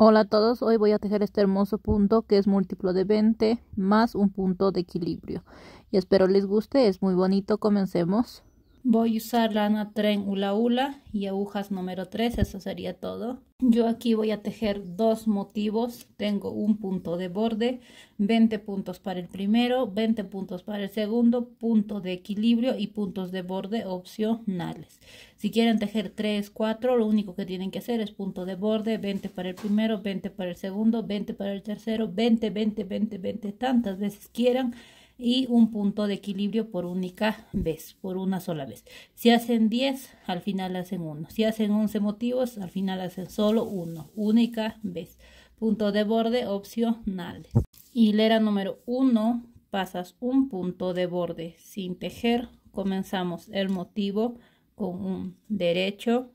Hola a todos, hoy voy a tejer este hermoso punto que es múltiplo de 20 más un punto de equilibrio y espero les guste, es muy bonito, comencemos. Voy a usar lana tren hula hula y agujas número 3, eso sería todo. Yo aquí voy a tejer dos motivos, tengo un punto de borde, 20 puntos para el primero, 20 puntos para el segundo, punto de equilibrio y puntos de borde opcionales. Si quieren tejer 3, 4, lo único que tienen que hacer es punto de borde, 20 para el primero, 20 para el segundo, 20 para el tercero, 20, 20, 20, 20, tantas veces quieran y un punto de equilibrio por única vez, por una sola vez. Si hacen 10, al final hacen uno. Si hacen 11 motivos, al final hacen solo uno, única vez. Punto de borde opcionales. Hilera número 1, pasas un punto de borde sin tejer. Comenzamos el motivo con un derecho,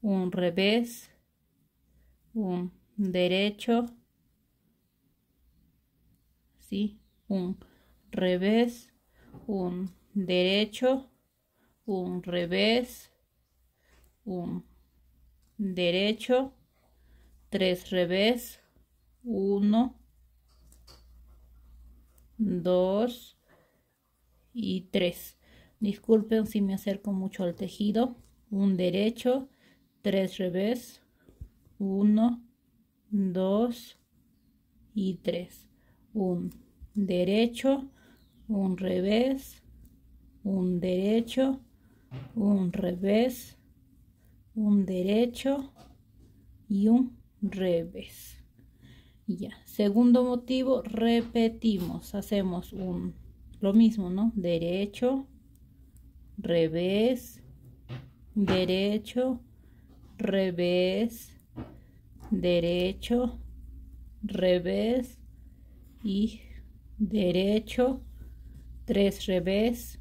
un revés, un derecho, ¿sí? un revés, un derecho, un revés, un derecho, tres revés, uno, dos y tres. Disculpen si me acerco mucho al tejido. Un derecho, tres revés, uno, dos y tres. Un derecho, un revés, un derecho, un revés, un derecho y un revés. Ya, segundo motivo, repetimos, hacemos un, lo mismo, ¿no? Derecho, revés, derecho, revés, derecho, revés y derecho, 3 revés,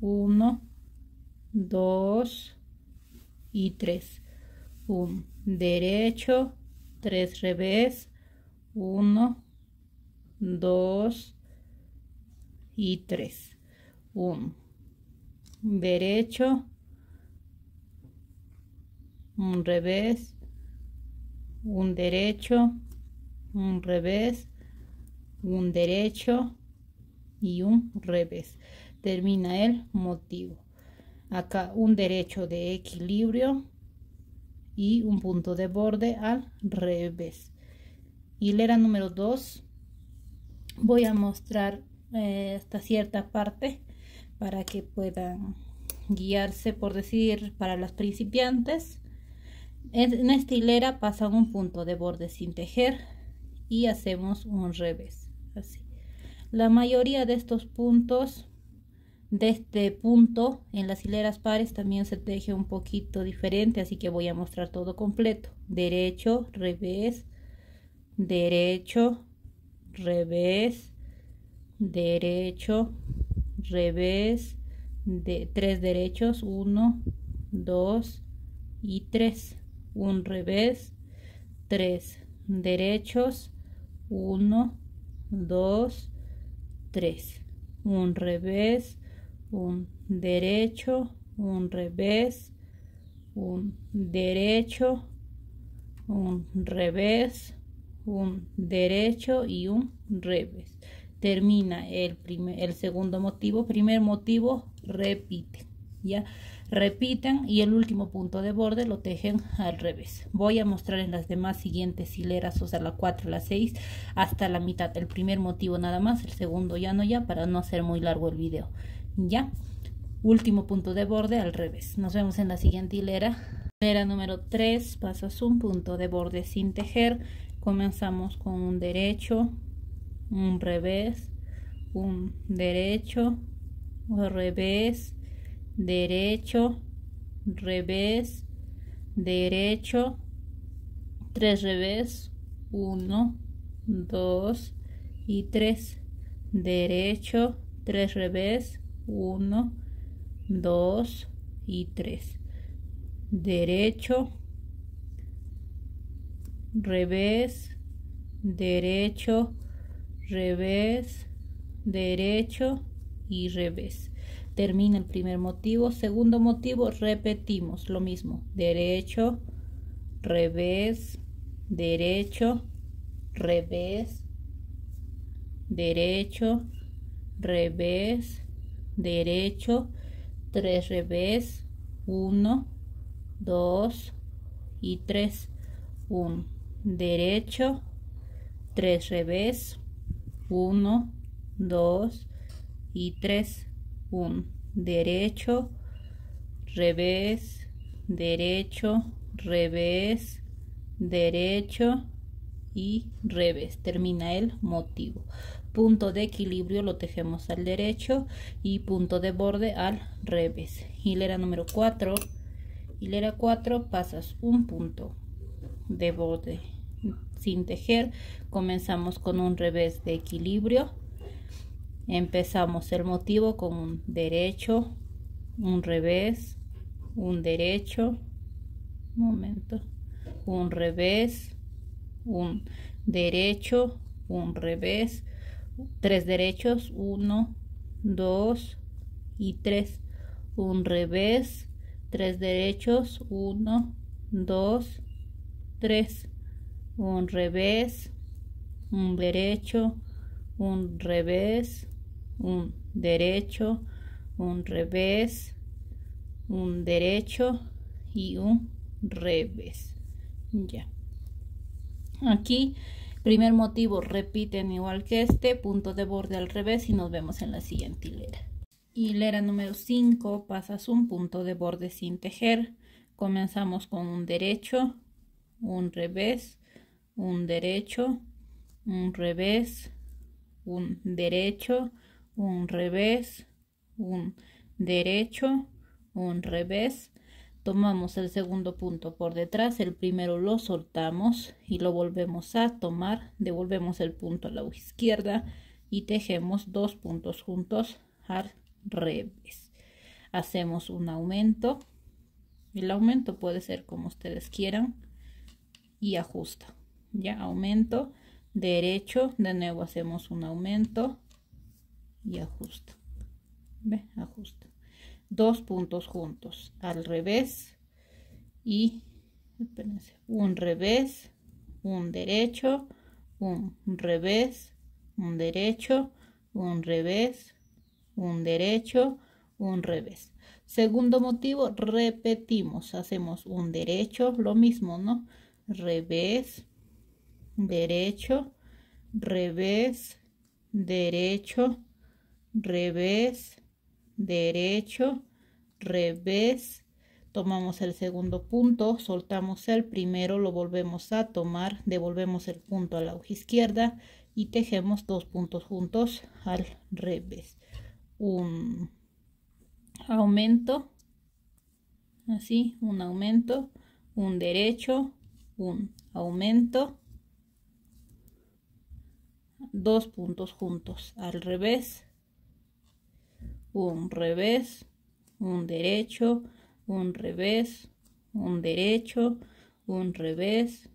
1, 2 y 3. un derecho, 3 revés, 1, 2 y 3. un derecho, un revés, un derecho, un revés, un derecho y un revés. Termina el motivo. Acá un derecho de equilibrio y un punto de borde al revés. Hilera número 2. Voy a mostrar eh, esta cierta parte para que puedan guiarse, por decir, para los principiantes. En esta hilera pasan un punto de borde sin tejer y hacemos un revés así. La mayoría de estos puntos, de este punto en las hileras pares también se teje un poquito diferente, así que voy a mostrar todo completo. Derecho, revés, derecho, revés, derecho, revés, de tres derechos, uno dos y tres Un revés, tres derechos, uno dos, tres, Un revés, un derecho, un revés, un derecho, un revés, un derecho y un revés. Termina el, primer, el segundo motivo. Primer motivo, repite. ¿ya? repitan y el último punto de borde lo tejen al revés voy a mostrar en las demás siguientes hileras o sea la 4 la 6 hasta la mitad el primer motivo nada más el segundo ya no ya para no hacer muy largo el video ya último punto de borde al revés nos vemos en la siguiente hilera hilera número 3 pasas un punto de borde sin tejer comenzamos con un derecho un revés un derecho un revés derecho, revés, derecho, tres revés, uno, dos y tres, derecho, tres revés, uno, dos y tres, derecho, revés, derecho, revés, derecho y revés termina el primer motivo. Segundo motivo, repetimos lo mismo. Derecho, revés, derecho, revés, derecho, revés, derecho, tres revés, uno, dos y tres. Un derecho, tres revés, uno, dos y tres un derecho, revés, derecho, revés, derecho y revés. Termina el motivo. Punto de equilibrio lo tejemos al derecho y punto de borde al revés. Hilera número 4. Hilera 4 pasas un punto de borde sin tejer. Comenzamos con un revés de equilibrio empezamos el motivo con un derecho un revés un derecho momento un revés un derecho un revés tres derechos uno dos y tres un revés tres derechos uno dos tres un revés un derecho un revés un derecho, un revés, un derecho y un revés. Ya. Aquí, primer motivo, repiten igual que este, punto de borde al revés y nos vemos en la siguiente hilera. Hilera número 5, pasas un punto de borde sin tejer. Comenzamos con un derecho, un revés, un derecho, un revés, un derecho, un revés, un derecho, un revés. Tomamos el segundo punto por detrás, el primero lo soltamos y lo volvemos a tomar, devolvemos el punto a la izquierda y tejemos dos puntos juntos al revés. Hacemos un aumento, el aumento puede ser como ustedes quieran y ajusta. Ya aumento, derecho, de nuevo hacemos un aumento, y ajusto. ¿Ve? Dos puntos juntos, al revés y un revés, un derecho, un revés, un derecho, un revés, un derecho, un revés. Segundo motivo, repetimos, hacemos un derecho, lo mismo, ¿no? Revés, derecho, revés, derecho, revés, derecho, revés. Tomamos el segundo punto, soltamos el primero, lo volvemos a tomar, devolvemos el punto a la hoja izquierda y tejemos dos puntos juntos al revés. Un aumento, así, un aumento, un derecho, un aumento, dos puntos juntos al revés, un revés, un derecho, un revés, un derecho, un revés,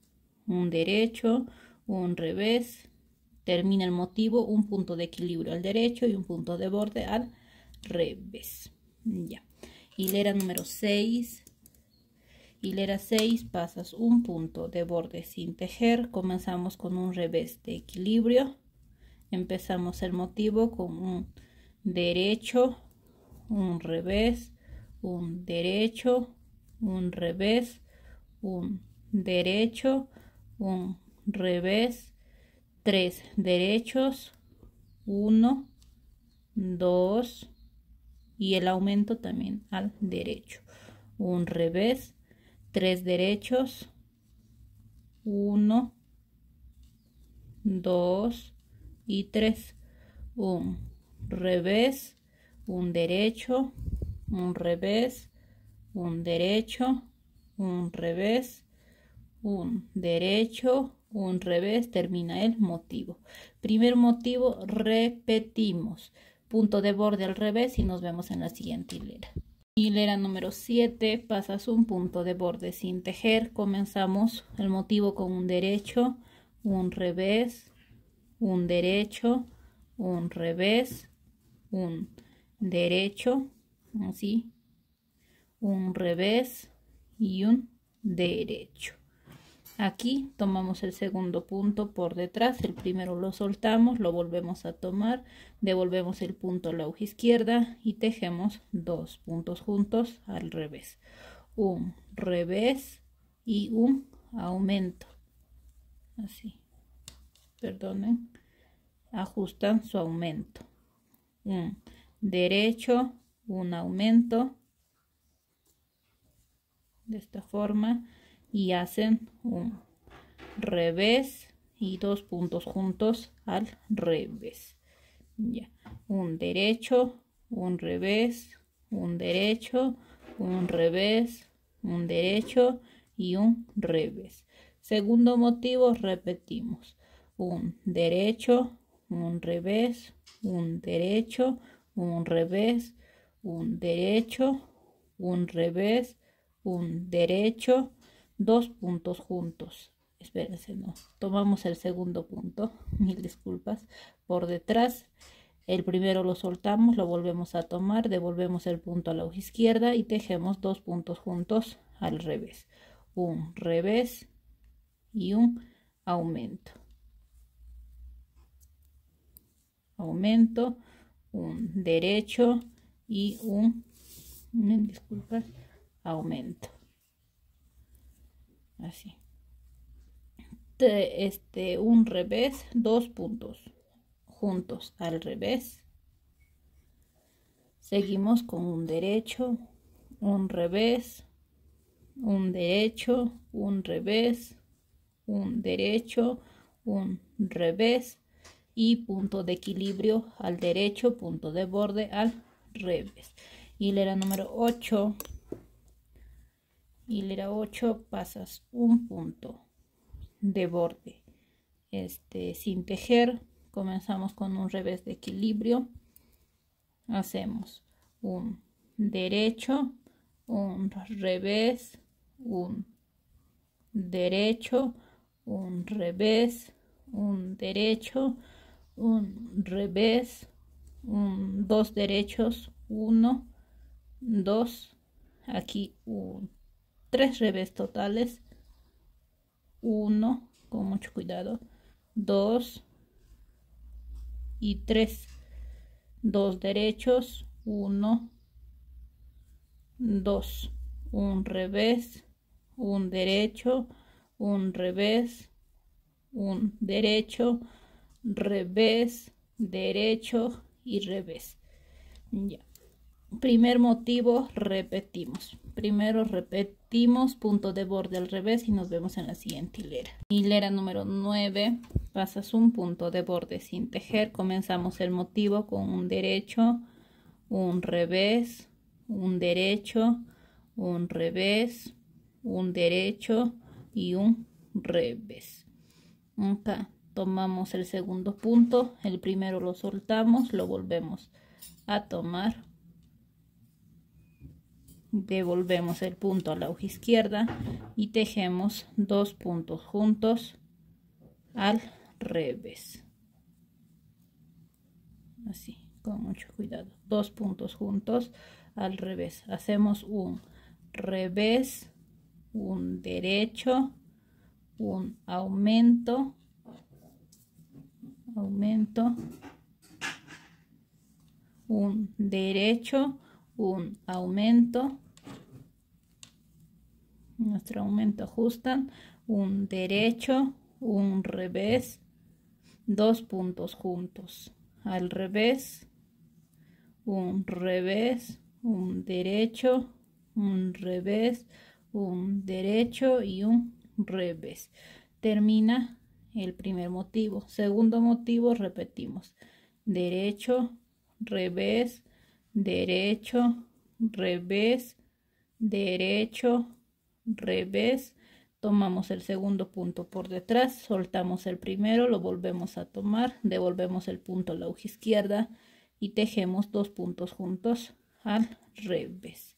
un derecho, un revés. Termina el motivo, un punto de equilibrio al derecho y un punto de borde al revés. Ya. Hilera número 6. Hilera 6, pasas un punto de borde sin tejer. Comenzamos con un revés de equilibrio. Empezamos el motivo con un derecho, un revés, un derecho, un revés, un derecho, un revés, tres derechos, uno, dos y el aumento también al derecho. Un revés, tres derechos, uno, dos y tres. Un revés, un derecho, un revés, un derecho, un revés, un derecho, un revés, termina el motivo. Primer motivo, repetimos. Punto de borde al revés y nos vemos en la siguiente hilera. Hilera número 7, pasas un punto de borde sin tejer. Comenzamos el motivo con un derecho, un revés, un derecho, un revés, un derecho, así, un revés y un derecho. Aquí tomamos el segundo punto por detrás, el primero lo soltamos, lo volvemos a tomar, devolvemos el punto a la hoja izquierda y tejemos dos puntos juntos al revés. Un revés y un aumento. Así, perdonen, ajustan su aumento un mm. derecho, un aumento de esta forma y hacen un revés y dos puntos juntos al revés. Un derecho, un revés, un derecho, un revés, un derecho y un revés. Segundo motivo, repetimos. Un derecho, un revés, un derecho, un revés, un derecho, un revés, un derecho, dos puntos juntos. Espérense, no. Tomamos el segundo punto, mil disculpas, por detrás. El primero lo soltamos, lo volvemos a tomar, devolvemos el punto a la hoja izquierda y tejemos dos puntos juntos al revés. Un revés y un aumento. aumento, un derecho y un, disculpas, aumento. Así. Este, este, un revés, dos puntos juntos al revés. Seguimos con un derecho, un revés, un derecho, un revés, un derecho, un revés, y punto de equilibrio al derecho, punto de borde al revés. Hilera número 8. Hilera 8 pasas un punto de borde. Este sin tejer, comenzamos con un revés de equilibrio. Hacemos un derecho, un revés, un derecho, un revés, un derecho un revés, dos derechos, uno, dos, aquí tres revés totales, uno, con mucho cuidado, dos y tres, dos derechos, uno, dos, un revés, un derecho, un revés, un derecho, revés, derecho y revés. Ya. Primer motivo, repetimos. Primero repetimos punto de borde al revés y nos vemos en la siguiente hilera. Hilera número 9, pasas un punto de borde sin tejer. Comenzamos el motivo con un derecho, un revés, un derecho, un revés, un derecho y un revés tomamos el segundo punto el primero lo soltamos lo volvemos a tomar devolvemos el punto a la hoja izquierda y tejemos dos puntos juntos al revés así con mucho cuidado dos puntos juntos al revés hacemos un revés un derecho un aumento aumento, un derecho, un aumento, nuestro aumento ajustan, un derecho, un revés, dos puntos juntos, al revés, un revés, un derecho, un revés, un derecho y un revés. Termina el primer motivo. Segundo motivo, repetimos. Derecho, revés, derecho, revés, derecho, revés. Tomamos el segundo punto por detrás, soltamos el primero, lo volvemos a tomar, devolvemos el punto a la hoja izquierda y tejemos dos puntos juntos al revés.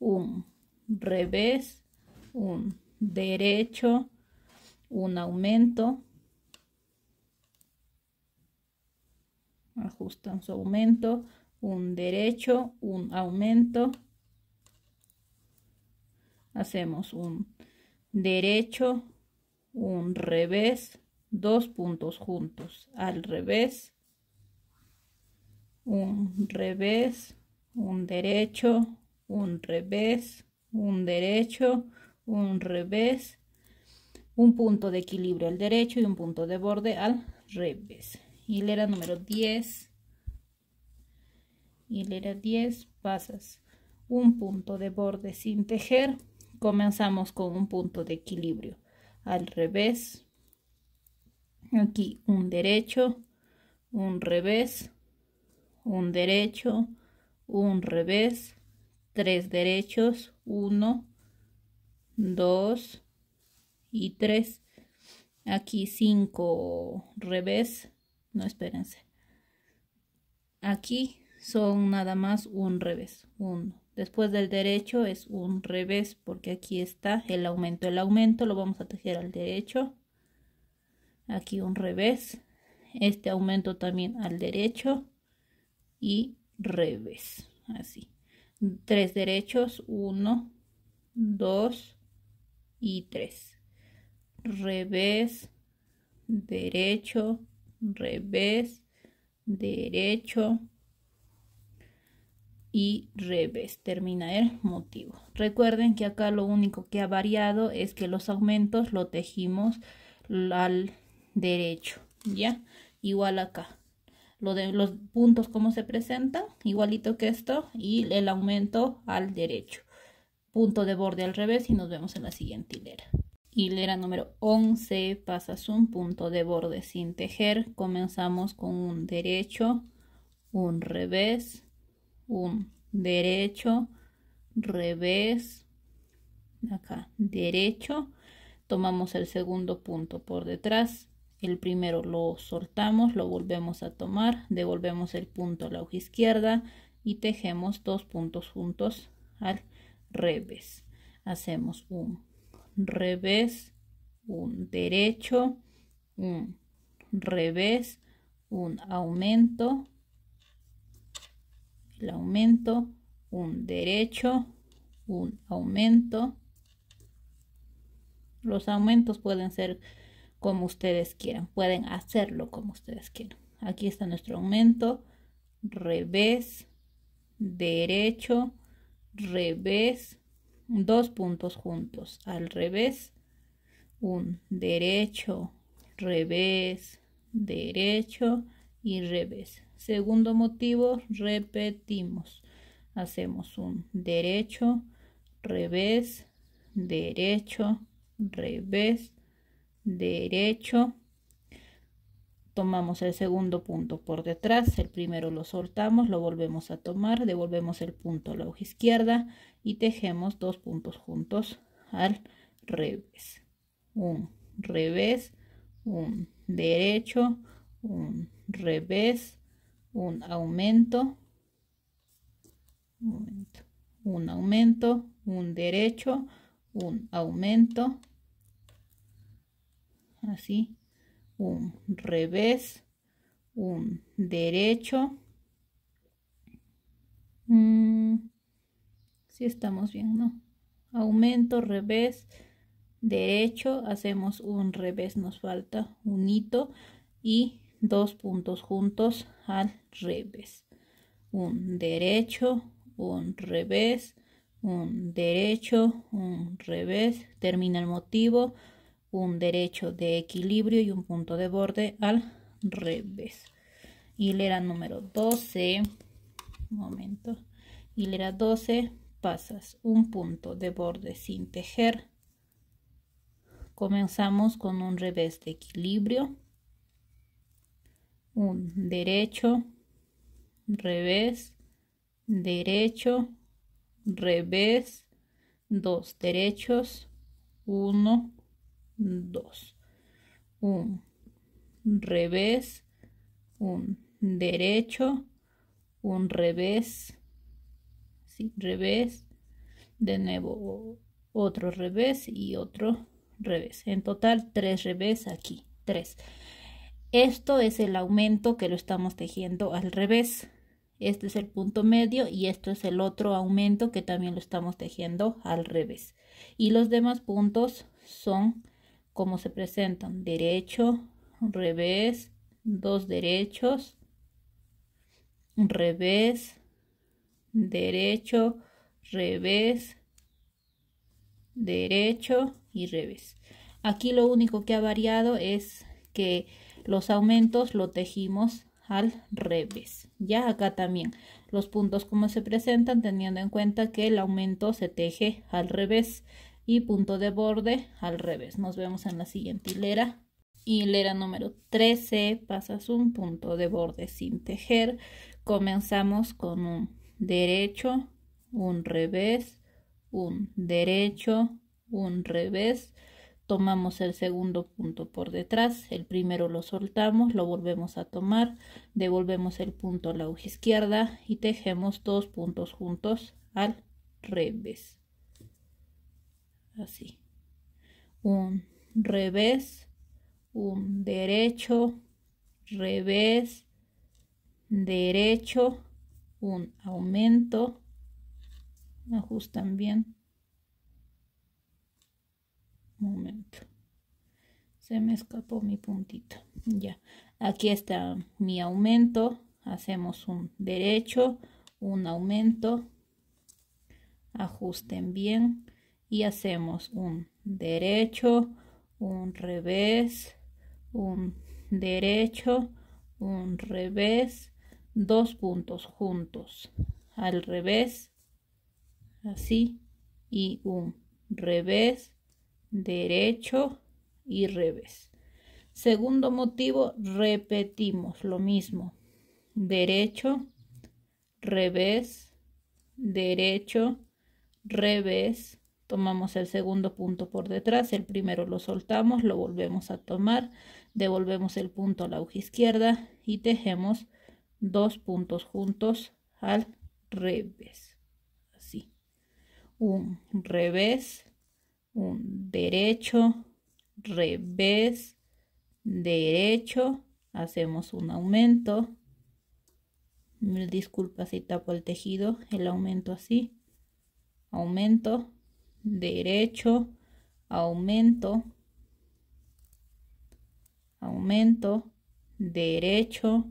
Un revés, un derecho, un aumento, ajustan su aumento, un derecho, un aumento. Hacemos un derecho, un revés, dos puntos juntos, al revés, un revés, un derecho, un revés, un derecho, un revés, un punto de equilibrio al derecho y un punto de borde al revés hilera número 10 hilera 10 pasas un punto de borde sin tejer comenzamos con un punto de equilibrio al revés aquí un derecho un revés un derecho un revés tres derechos Uno. Dos. y tres. aquí cinco revés no espérense. Aquí son nada más un revés, uno. Después del derecho es un revés porque aquí está el aumento. El aumento lo vamos a tejer al derecho. Aquí un revés. Este aumento también al derecho. Y revés. Así. Tres derechos. Uno, dos y tres. Revés, derecho, revés, derecho y revés. Termina el motivo. Recuerden que acá lo único que ha variado es que los aumentos lo tejimos al derecho, ¿ya? Igual acá. Lo de los puntos como se presentan, igualito que esto, y el aumento al derecho. Punto de borde al revés y nos vemos en la siguiente hilera. Hilera número 11, pasas un punto de borde sin tejer. Comenzamos con un derecho, un revés, un derecho, revés, acá derecho. Tomamos el segundo punto por detrás, el primero lo soltamos, lo volvemos a tomar, devolvemos el punto a la hoja izquierda y tejemos dos puntos juntos al revés. Hacemos un revés, un derecho, un revés, un aumento, el aumento, un derecho, un aumento. Los aumentos pueden ser como ustedes quieran, pueden hacerlo como ustedes quieran. Aquí está nuestro aumento, revés, derecho, revés, dos puntos juntos, al revés, un derecho, revés, derecho y revés. Segundo motivo, repetimos. Hacemos un derecho, revés, derecho, revés, derecho tomamos el segundo punto por detrás, el primero lo soltamos, lo volvemos a tomar, devolvemos el punto a la hoja izquierda y tejemos dos puntos juntos al revés. Un revés, un derecho, un revés, un aumento, un aumento, un derecho, un aumento, así, un revés, un derecho. Mm, si estamos bien, ¿no? Aumento, revés, derecho, hacemos un revés, nos falta un hito y dos puntos juntos al revés. Un derecho, un revés, un derecho, un revés, termina el motivo, un derecho de equilibrio y un punto de borde al revés. Hilera número 12, momento, hilera 12, pasas un punto de borde sin tejer. Comenzamos con un revés de equilibrio, un derecho, revés, derecho, revés, dos derechos, uno, dos. Un revés, un derecho, un revés, ¿sí? revés, de nuevo otro revés y otro revés. En total, tres revés aquí, tres. Esto es el aumento que lo estamos tejiendo al revés. Este es el punto medio y esto es el otro aumento que también lo estamos tejiendo al revés. Y los demás puntos son como se presentan derecho, revés, dos derechos, revés, derecho, revés, derecho y revés. Aquí lo único que ha variado es que los aumentos lo tejimos al revés. Ya acá también los puntos como se presentan teniendo en cuenta que el aumento se teje al revés y punto de borde al revés. Nos vemos en la siguiente hilera. Hilera número 13, pasas un punto de borde sin tejer. Comenzamos con un derecho, un revés, un derecho, un revés. Tomamos el segundo punto por detrás, el primero lo soltamos, lo volvemos a tomar, devolvemos el punto a la hoja izquierda y tejemos dos puntos juntos al revés así. Un revés, un derecho, revés, derecho, un aumento. Ajustan bien. Un momento. Se me escapó mi puntito. Ya. Aquí está mi aumento. Hacemos un derecho, un aumento. Ajusten bien y hacemos un derecho, un revés, un derecho, un revés, dos puntos juntos, al revés, así, y un revés, derecho y revés. Segundo motivo, repetimos lo mismo. Derecho, revés, derecho, revés, tomamos el segundo punto por detrás, el primero lo soltamos, lo volvemos a tomar, devolvemos el punto a la hoja izquierda y tejemos dos puntos juntos al revés. Así. Un revés, un derecho, revés, derecho, hacemos un aumento. Mil disculpas si tapo el tejido, el aumento así, aumento, derecho, aumento, aumento, derecho,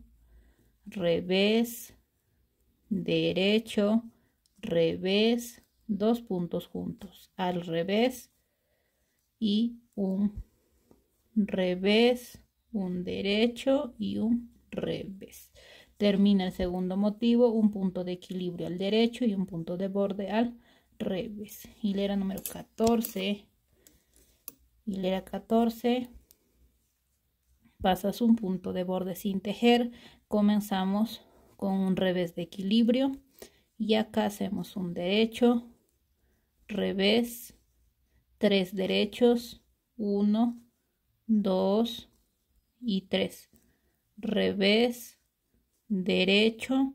revés, derecho, revés, dos puntos juntos, al revés y un revés, un derecho y un revés. Termina el segundo motivo, un punto de equilibrio al derecho y un punto de borde al revés. Hilera número 14. Hilera 14. Pasas un punto de borde sin tejer. Comenzamos con un revés de equilibrio. Y acá hacemos un derecho, revés, tres derechos, uno dos y tres Revés, derecho,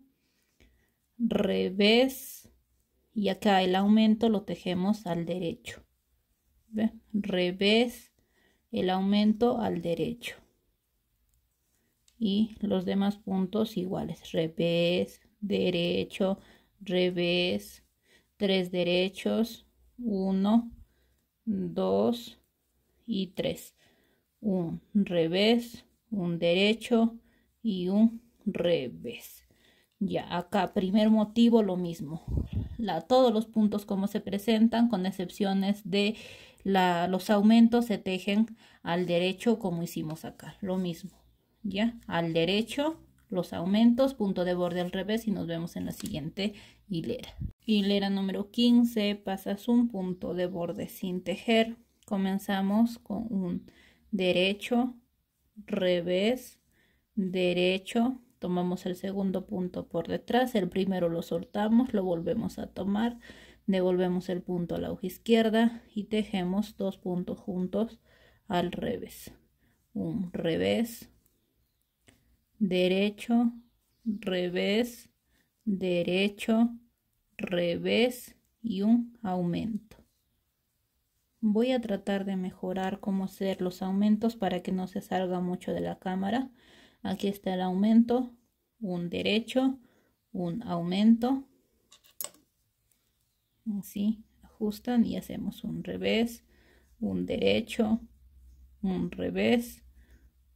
revés, y acá el aumento lo tejemos al derecho revés el aumento al derecho y los demás puntos iguales revés derecho revés tres derechos uno dos y tres un revés un derecho y un revés ya, acá, primer motivo, lo mismo. La, todos los puntos como se presentan, con excepciones de la, los aumentos, se tejen al derecho como hicimos acá. Lo mismo, ¿ya? Al derecho, los aumentos, punto de borde al revés y nos vemos en la siguiente hilera. Hilera número 15, pasas un punto de borde sin tejer. Comenzamos con un derecho, revés, derecho, tomamos el segundo punto por detrás, el primero lo soltamos, lo volvemos a tomar, devolvemos el punto a la hoja izquierda y tejemos dos puntos juntos al revés. Un revés, derecho, revés, derecho, revés y un aumento. Voy a tratar de mejorar cómo hacer los aumentos para que no se salga mucho de la cámara. Aquí está el aumento, un derecho, un aumento. Así ajustan y hacemos un revés, un derecho, un revés,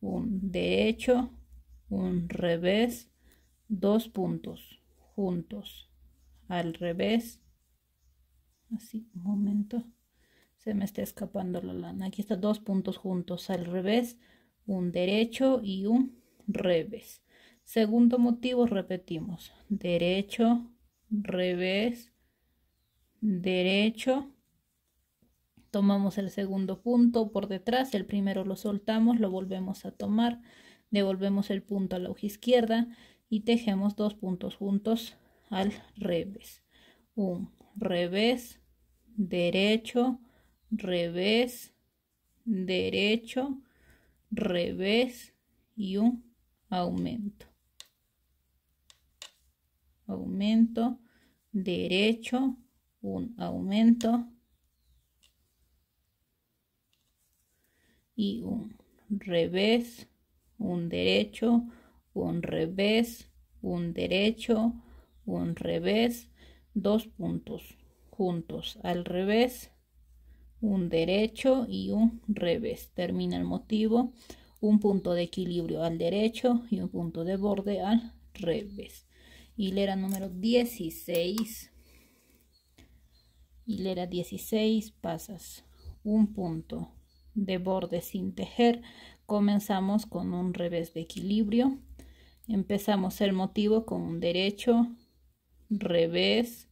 un derecho, un revés, dos puntos juntos, al revés. Así, un momento. Se me está escapando la lana. Aquí está dos puntos juntos, al revés, un derecho y un revés. Segundo motivo, repetimos. Derecho, revés, derecho. Tomamos el segundo punto por detrás, el primero lo soltamos, lo volvemos a tomar, devolvemos el punto a la hoja izquierda y tejemos dos puntos juntos al revés. Un revés, derecho, revés, derecho, revés y un aumento. Aumento, derecho, un aumento y un revés, un derecho, un revés, un derecho, un revés, dos puntos juntos al revés, un derecho y un revés. Termina el motivo un punto de equilibrio al derecho y un punto de borde al revés. Hilera número 16. Hilera 16 pasas un punto de borde sin tejer. Comenzamos con un revés de equilibrio. Empezamos el motivo con un derecho, revés,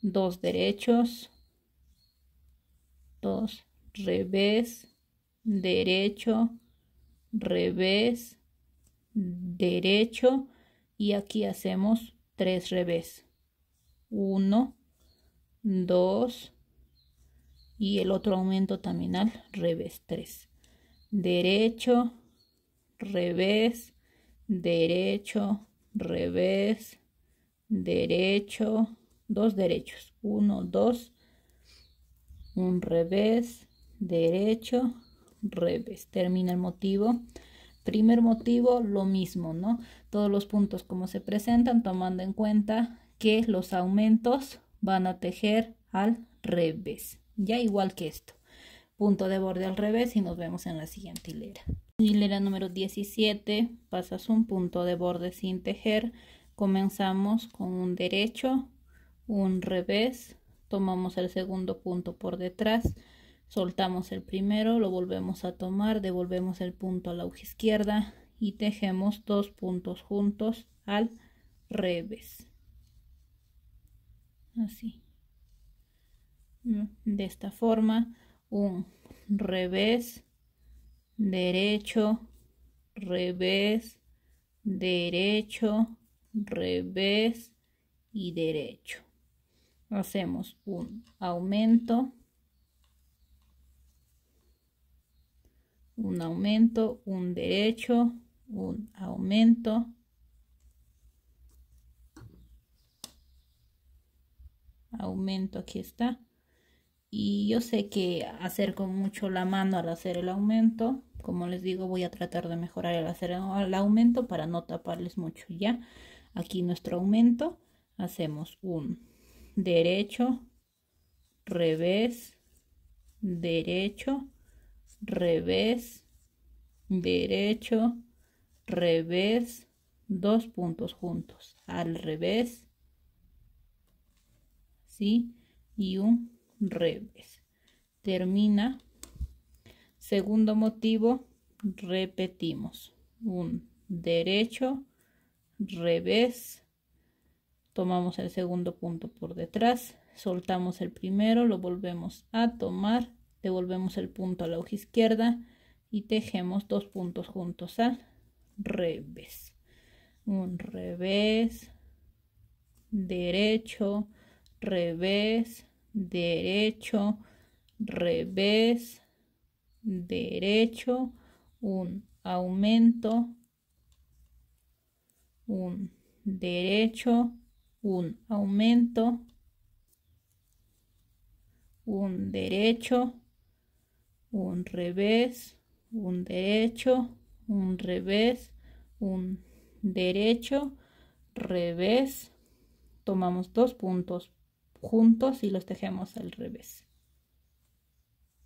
dos derechos, dos, revés, derecho, revés, derecho y aquí hacemos tres revés. uno dos y el otro aumento también al revés tres Derecho, revés, derecho, revés, derecho, dos derechos. uno dos un revés, derecho, revés. Termina el motivo. Primer motivo, lo mismo, ¿no? Todos los puntos como se presentan, tomando en cuenta que los aumentos van a tejer al revés. Ya igual que esto. Punto de borde al revés y nos vemos en la siguiente hilera. Hilera número 17, pasas un punto de borde sin tejer. Comenzamos con un derecho, un revés, tomamos el segundo punto por detrás, soltamos el primero, lo volvemos a tomar, devolvemos el punto a la hoja izquierda y tejemos dos puntos juntos al revés. Así. Mm, de esta forma, un revés, derecho, revés, derecho, revés y derecho. Hacemos un aumento un aumento, un derecho, un aumento. Aumento, aquí está. Y yo sé que acerco mucho la mano al hacer el aumento. Como les digo, voy a tratar de mejorar el hacer el aumento para no taparles mucho ya. Aquí nuestro aumento hacemos un derecho, revés, derecho, revés, derecho, revés, dos puntos juntos, al revés, ¿sí? Y un revés. Termina. Segundo motivo, repetimos. Un derecho, revés. Tomamos el segundo punto por detrás, soltamos el primero, lo volvemos a tomar devolvemos el punto a la hoja izquierda y tejemos dos puntos juntos al revés un revés derecho revés derecho revés derecho un aumento un derecho un aumento un derecho un revés, un derecho, un revés, un derecho, revés. Tomamos dos puntos juntos y los tejemos al revés.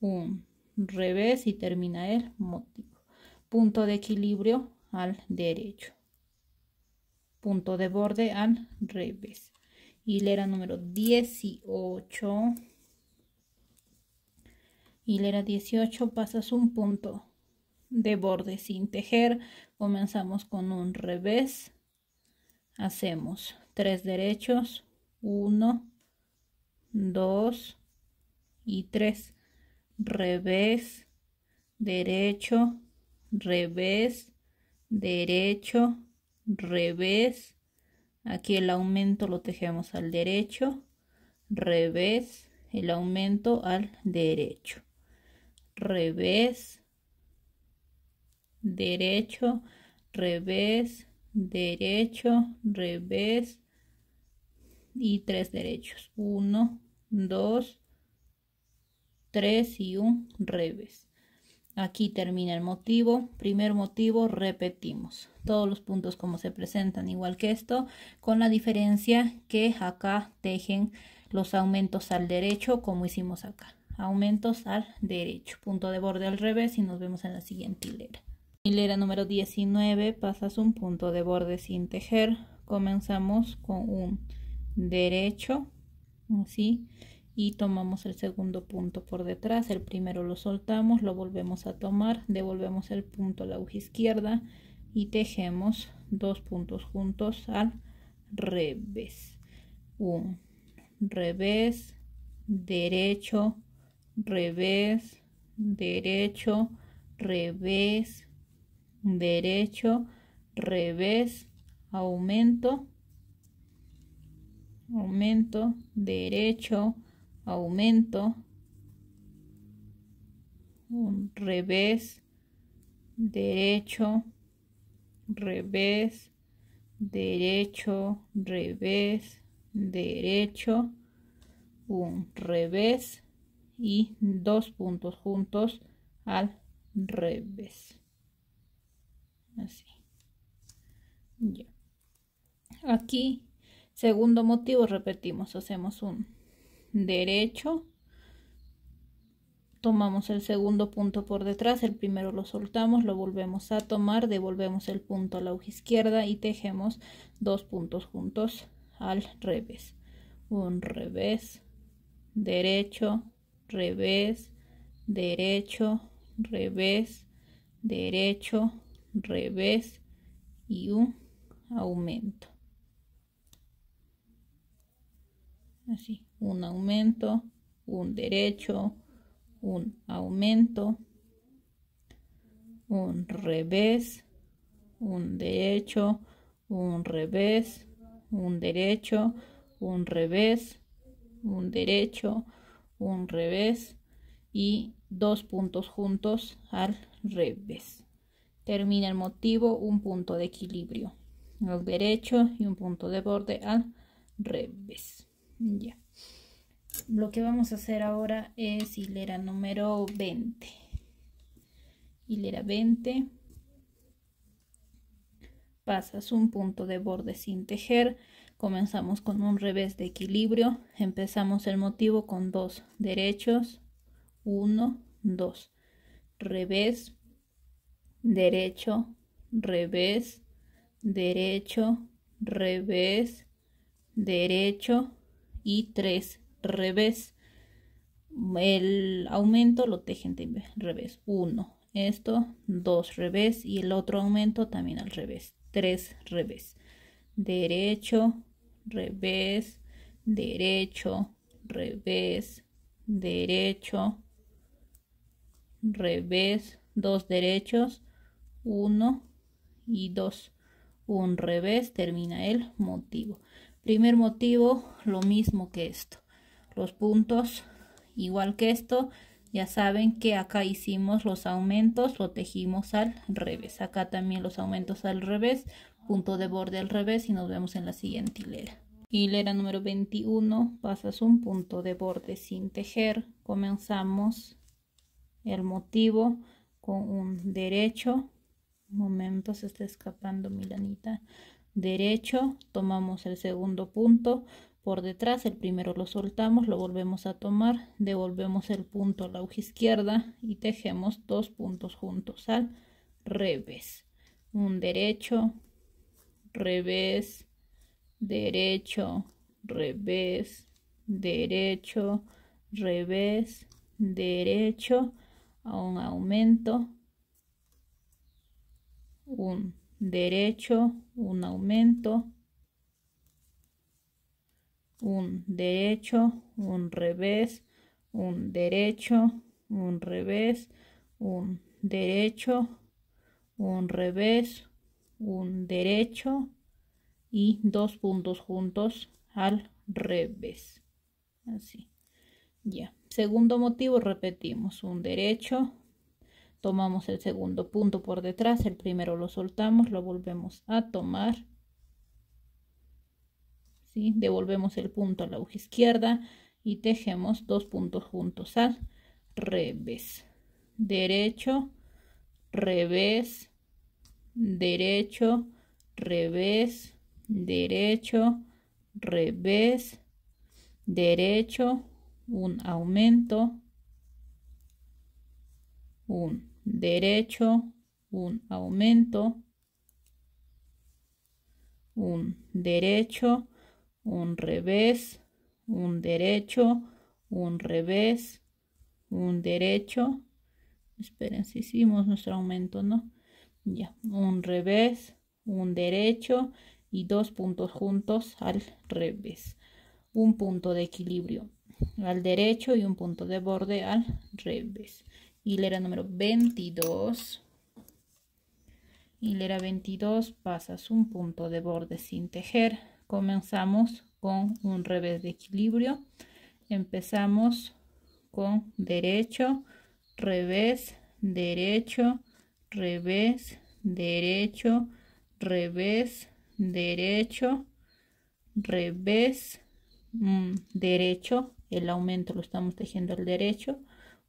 Un revés y termina el motivo. Punto de equilibrio al derecho. Punto de borde al revés. Hilera número 18. Hilera 18 pasas un punto de borde sin tejer. Comenzamos con un revés. Hacemos tres derechos. 1, 2 y 3. Revés, derecho, revés, derecho, revés. Aquí el aumento lo tejemos al derecho, revés, el aumento al derecho revés, derecho, revés, derecho, revés y tres derechos. Uno, dos, tres y un revés. Aquí termina el motivo. Primer motivo, repetimos todos los puntos como se presentan, igual que esto, con la diferencia que acá tejen los aumentos al derecho como hicimos acá aumentos al derecho. Punto de borde al revés y nos vemos en la siguiente hilera. Hilera número 19, pasas un punto de borde sin tejer. Comenzamos con un derecho, así, y tomamos el segundo punto por detrás. El primero lo soltamos, lo volvemos a tomar, devolvemos el punto a la aguja izquierda y tejemos dos puntos juntos al revés. Un revés, derecho, revés, derecho, revés, derecho, revés, aumento, aumento, derecho, aumento, un revés, derecho, revés, derecho, revés, derecho, un revés, y dos puntos juntos al revés así ya. aquí segundo motivo repetimos hacemos un derecho tomamos el segundo punto por detrás el primero lo soltamos lo volvemos a tomar devolvemos el punto a la hoja izquierda y tejemos dos puntos juntos al revés un revés derecho revés, derecho, revés, derecho, revés y un aumento. Así, un aumento, un derecho, un aumento, un revés, un derecho, un revés, un derecho, un revés, un derecho, un derecho un revés y dos puntos juntos al revés. Termina el motivo un punto de equilibrio al derecho y un punto de borde al revés. Ya. Lo que vamos a hacer ahora es hilera número 20. Hilera 20. Pasas un punto de borde sin tejer Comenzamos con un revés de equilibrio. Empezamos el motivo con dos derechos. uno dos Revés, derecho, revés, derecho, revés, derecho y tres revés. El aumento lo tejen de revés. uno esto, dos revés y el otro aumento también al revés. tres revés. Derecho, revés, derecho, revés, derecho, revés, dos derechos, uno y dos. Un revés termina el motivo. Primer motivo, lo mismo que esto. Los puntos, igual que esto, ya saben que acá hicimos los aumentos, lo tejimos al revés. Acá también los aumentos al revés, punto de borde al revés y nos vemos en la siguiente hilera. Hilera número 21, pasas un punto de borde sin tejer, comenzamos el motivo con un derecho, momento se está escapando mi lanita, derecho, tomamos el segundo punto, por detrás el primero lo soltamos, lo volvemos a tomar, devolvemos el punto a la hoja izquierda y tejemos dos puntos juntos al revés, un derecho, revés, derecho, revés, derecho, revés, derecho, a un aumento, un derecho, un aumento, un derecho, un revés, un derecho, un revés, un derecho, un revés, un derecho y dos puntos juntos al revés así ya segundo motivo repetimos un derecho tomamos el segundo punto por detrás el primero lo soltamos lo volvemos a tomar ¿sí? devolvemos el punto a la aguja izquierda y tejemos dos puntos juntos al revés derecho revés derecho, revés, derecho, revés, derecho, un aumento, un derecho, un aumento, un derecho, un revés, un derecho, un revés, un derecho. Esperen, si hicimos nuestro aumento, ¿no? ya un revés un derecho y dos puntos juntos al revés un punto de equilibrio al derecho y un punto de borde al revés hilera número 22 hilera 22 pasas un punto de borde sin tejer comenzamos con un revés de equilibrio empezamos con derecho revés derecho revés, derecho, revés, derecho, revés, mm, derecho, el aumento lo estamos tejiendo al derecho,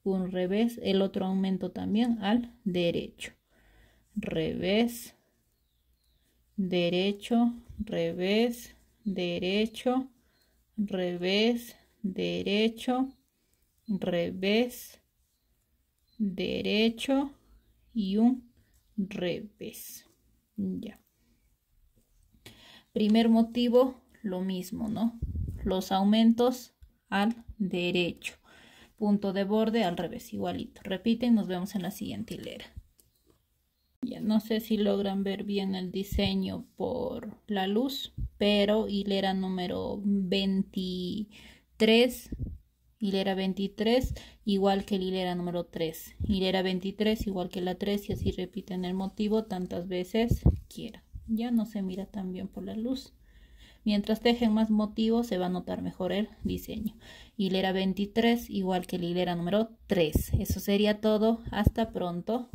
un revés, el otro aumento también al derecho, revés, derecho, revés, derecho, revés, derecho, revés, derecho y un revés. Ya. Primer motivo, lo mismo, ¿no? Los aumentos al derecho. Punto de borde al revés, igualito. Repiten, nos vemos en la siguiente hilera. Ya no sé si logran ver bien el diseño por la luz, pero hilera número 23 hilera 23 igual que la hilera número 3, hilera 23 igual que la 3 y así repiten el motivo tantas veces quieran. Ya no se mira tan bien por la luz. Mientras tejen más motivos se va a notar mejor el diseño. Hilera 23 igual que la hilera número 3. Eso sería todo. Hasta pronto.